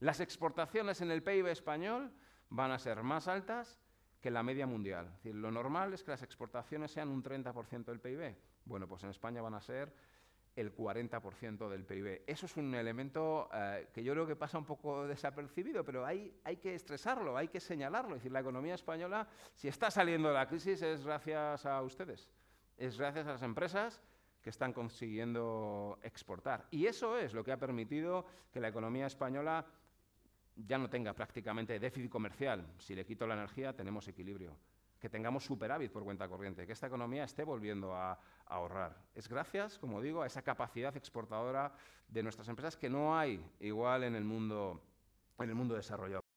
Las exportaciones en el PIB español van a ser más altas que la media mundial. lo normal es que las exportaciones sean un 30% del PIB. Bueno, pues en España van a ser el 40% del PIB. Eso es un elemento eh, que yo creo que pasa un poco desapercibido, pero hay, hay que estresarlo, hay que señalarlo. Es decir, la economía española, si está saliendo de la crisis, es gracias a ustedes, es gracias a las empresas que están consiguiendo exportar. Y eso es lo que ha permitido que la economía española ya no tenga prácticamente déficit comercial. Si le quito la energía, tenemos equilibrio. Que tengamos superávit por cuenta corriente, que esta economía esté volviendo a, ahorrar. Es gracias, como digo, a esa capacidad exportadora de nuestras empresas que no hay igual en el mundo, en el mundo desarrollado.